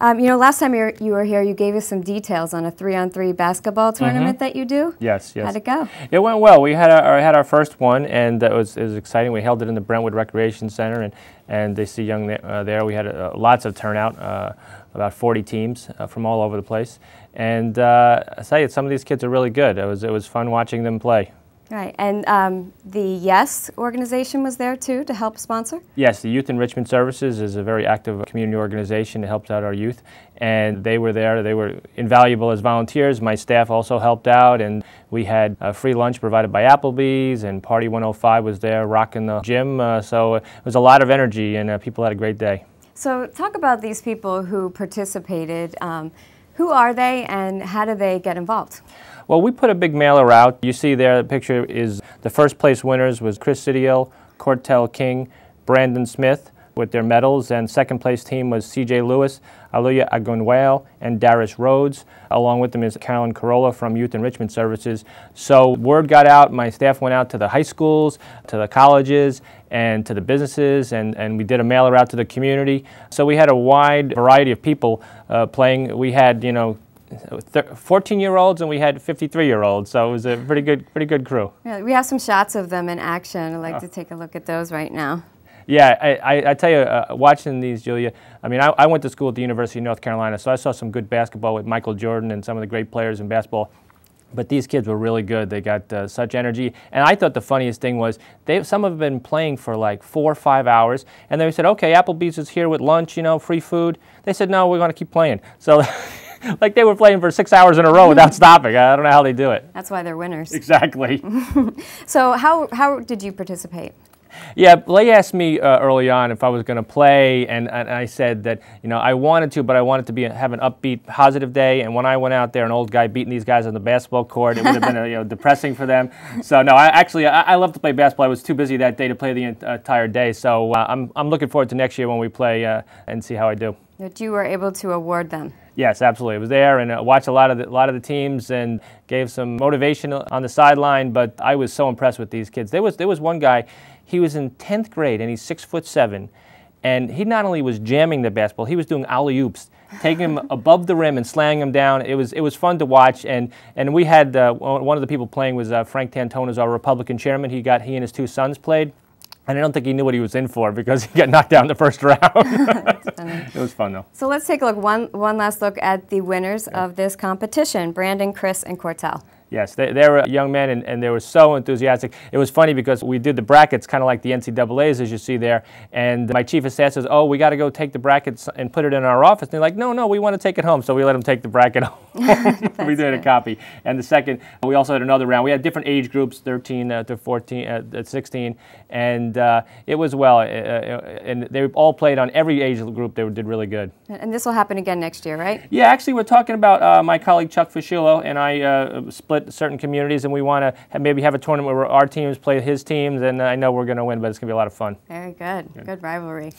Um, you know, last time you were here, you gave us some details on a three-on-three basketball mm-hmm. tournament mm -hmm. that you do. Yes, yes. How'd it go? It went well. We had our, had our first one, and it was, it was exciting. We held it in the Brentwood Recreation Center, and, and they see young uh, there. We had uh, lots of turnout, uh, about 40 teams uh, from all over the place. And uh, I say some of these kids are really good. It was, it was fun watching them play. Right, and um, the YES organization was there too to help sponsor? Yes, the Youth Enrichment Services is a very active community organization that helps out our youth, and they were there. They were invaluable as volunteers. My staff also helped out, and we had a free lunch provided by Applebee's, and Party 105 was there rocking the gym, uh, so it was a lot of energy, and uh, people had a great day. So, talk about these people who participated. Um, who are they and how do they get involved? Well, we put a big mailer out. You see there, the picture is the first place winners was Chris Sidiel, Cortell King, Brandon Smith with their medals, and second place team was C.J. Lewis, Aluya Agunwale, and Darius Rhodes. Along with them is Carolyn Carolla from Youth Enrichment Services. So word got out, my staff went out to the high schools, to the colleges, and to the businesses, and, and we did a mailer out to the community. So we had a wide variety of people uh, playing. We had, you know, 14-year-olds and we had 53-year-olds, so it was a pretty good, pretty good crew. Yeah, we have some shots of them in action. I'd like to take a look at those right now. Yeah, I, I, I tell you, uh, watching these, Julia, I mean, I, I, went to school at the University of North Carolina, so I saw some good basketball with Michael Jordan and some of the great players in basketball. But these kids were really good. They got uh, such energy. And I thought the funniest thing was they some have been playing for like four or five hours. And they said, okay, Applebee's is here with lunch, you know, free food. They said, no, we're going to keep playing. So like they were playing for six hours in a row without stopping. I don't know how they do it. That's why they're winners. Exactly. so how, how did you participate? Yeah, Leigh asked me uh, early on if I was going to play, and, and, I said that you know I wanted to, but I wanted to be have an upbeat, positive day. And when I went out there, an old guy beating these guys on the basketball court, it would have been uh, you know depressing for them. So no, I actually I, I, love to play basketball. I was too busy that day to play the entire day. So uh, I'm I'm looking forward to next year when we play uh, and see how I do. That you were able to award them. Yes, absolutely. I was there and uh, watched a lot of the, a lot of the teams and gave some motivation on the sideline. But I was so impressed with these kids. There was there was one guy, he was in tenth grade and he's six foot seven, and he not only was jamming the basketball, he was doing alley oops, taking him above the rim and slamming him down. It was it was fun to watch. And and we had uh, one of the people playing was uh, Frank Tantonas, our Republican chairman. He got he and his two sons played. And I don't think he knew what he was in for because he got knocked down the first round. it was fun though. So let's take a look one one last look at the winners yeah. of this competition: Brandon, Chris, and Cortell. Yes, they, they were young men and, and, they were so enthusiastic. It was funny because we did the brackets kind of like the NCAAs as you see there. And my chief of staff says, oh, we got to go take the brackets and put it in our office. And they're like, no, no, we want to take it home. So we let them take the bracket home. we did good. a copy. And the second, we also had another round. We had different age groups, 13 uh, to 14, uh, 16. And uh, it was well. Uh, uh, and they all played on every age group. They did really good. And this will happen again next year, right? Yeah, actually, we're talking about uh, my colleague Chuck Fashillo and I split split certain communities, and we want to maybe have a tournament where our teams play his teams, and I know we're going to win, but it's going to be a lot of fun. Very good. Good, good rivalry.